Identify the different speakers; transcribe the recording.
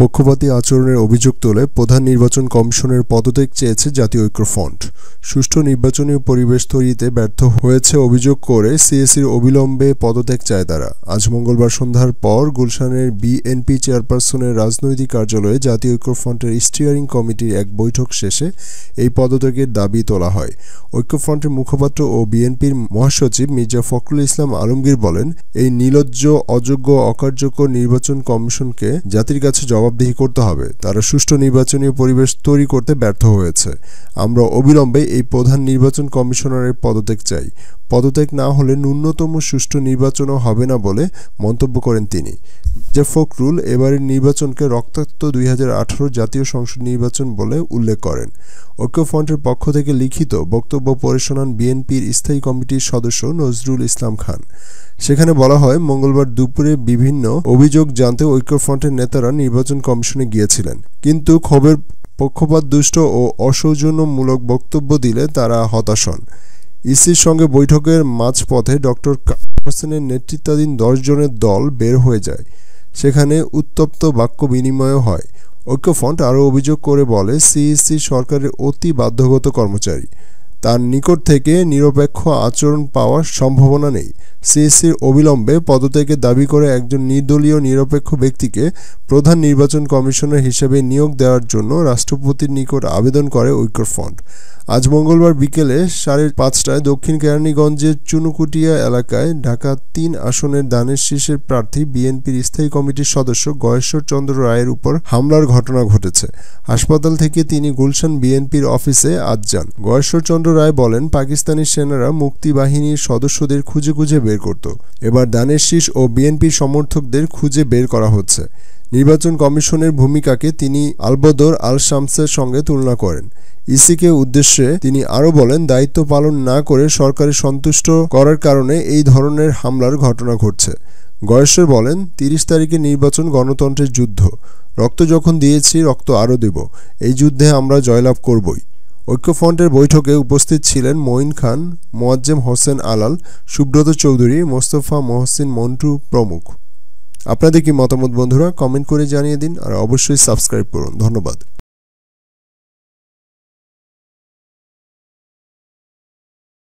Speaker 1: পক্ষপাতী আচরণের অভিযোগ তোলে প্রধান নির্বাচন কমিশনের পদত্যাগ চেয়েছে জাতীয় ঐক্যফ্রন্ট সুষ্ঠু নির্বাচনী পরিবেশ তৈরিতে ব্যর্থ হয়েছে অভিযোগ করে সিএসির অবিলম্বে পদত্যাগ চায় তারা আজ মঙ্গলবার সন্ধ্যার পর গুলশানের বিএনপি চেয়ারপারসনের রাজনৈতিক কার্যালয়ে জাতীয় ঐক্যফ্রন্টের স্টিয়ারিং কমিটির এক বৈঠক শেষে এই পদত্যাগের দাবি তোলা হয় ঐক্যফ্রন্টের মুখপাত্র ও বিএনপির মহাসচিব মির্জা ফখরুল ইসলাম আলমগীর বলেন এই নিলজ্জ অযোগ্য অকার্যকর নির্বাচন কমিশনকে জাতির কাছে জবাব জবাবদিহি করতে হবে তারা সুষ্ঠু নির্বাচনী পরিবেশ তৈরি করতে ব্যর্থ হয়েছে আমরা অবিলম্বে এই প্রধান নির্বাচন কমিশনারের পদত্যাগ চাই পদত্যাগ না হলে ন্যূনতম সুষ্ঠু নির্বাচনও হবে না বলে মন্তব্য করেন তিনি মির্জা ফখরুল এবারের নির্বাচনকে রক্তাক্ত দুই জাতীয় সংসদ নির্বাচন বলে উল্লেখ করেন ঐক্যফ্রন্টের পক্ষ থেকে লিখিত বক্তব্য পড়ে শোনান বিএনপির স্থায়ী কমিটির সদস্য নজরুল ইসলাম খান সেখানে বলা হয় মঙ্গলবার দুপুরে বিভিন্ন অভিযোগ জানতে ঐক্যফ্রন্টের নেতারা নির্বাচন কমিশনে গিয়েছিলেন কিন্তু ক্ষোভের পক্ষপাতদুষ্ট ও অসৌজন্যমূলক বক্তব্য দিলে তারা হতাশ হন ইসির সঙ্গে বৈঠকের মাঝপথে ডক্টর হোসেনের নেতৃত্বাধীন জনের দল বের হয়ে যায় সেখানে উত্তপ্ত বাক্য বিনিময় হয় ঐক্যফ্রন্ট আরও অভিযোগ করে বলে সিইসি সরকারের অতি বাধ্যগত কর্মচারী তার নিকট থেকে নিরপেক্ষ আচরণ পাওয়ার সম্ভাবনা নেই সিএসসির অবিলম্বে পদত্যাগের দাবি করে একজন নির্দলীয় নিরপেক্ষ ব্যক্তিকে প্রধান নির্বাচন কমিশনার হিসেবে নিয়োগ দেওয়ার জন্য রাষ্ট্রপতির নিকট আবেদন করে ঐক্যফ্রন্ট আজ মঙ্গলবার বিকেলে সাড়ে পাঁচটায় দক্ষিণ কেরানীগঞ্জের চুনুকুটিয়া এলাকায় ঢাকা তিন আসনের দানের শীষের প্রার্থী বিএনপির স্থায়ী কমিটির সদস্য গয়েশ্বর চন্দ্র রায়ের উপর হামলার ঘটনা ঘটেছে হাসপাতাল থেকে তিনি গুলশান বিএনপির অফিসে আজ যান গয়েশ্বর চন্দ্র রায় বলেন পাকিস্তানি সেনারা মুক্তি বাহিনীর সদস্যদের খুঁজে খুঁজে বের করত এবার দানের শীষ ও বিএনপির সমর্থকদের খুঁজে বের করা হচ্ছে নির্বাচন কমিশনের ভূমিকাকে তিনি আলবদর আল শামসের সঙ্গে তুলনা করেন ইসিকে উদ্দেশ্যে তিনি আরও বলেন দায়িত্ব পালন না করে সরকারের সন্তুষ্ট করার কারণে এই ধরনের হামলার ঘটনা ঘটছে গয়েশ্বর বলেন তিরিশ তারিখে নির্বাচন গণতন্ত্রের যুদ্ধ রক্ত যখন দিয়েছি রক্ত আরও দেব এই যুদ্ধে আমরা জয়লাভ করবই ঐক্যফ্রন্টের বৈঠকে উপস্থিত ছিলেন মঈন খান মোয়াজ্জেম হোসেন আলাল সুব্রত চৌধুরী মোস্তফা মহসিন মন্টু প্রমুখ আপনাদের কি মতামত বন্ধুরা কমেন্ট করে জানিয়ে দিন আর অবশ্যই সাবস্ক্রাইব করুন ধন্যবাদ